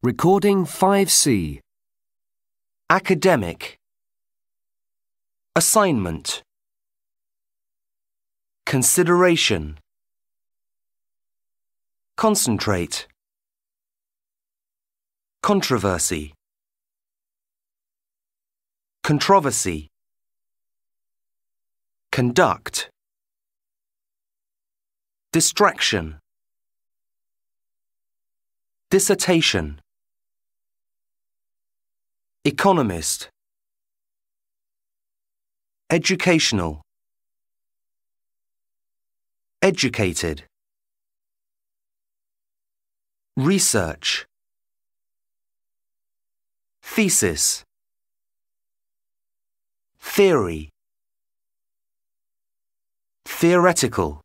Recording 5C Academic Assignment Consideration Concentrate Controversy Controversy Conduct Distraction Dissertation Economist Educational Educated Research Thesis Theory Theoretical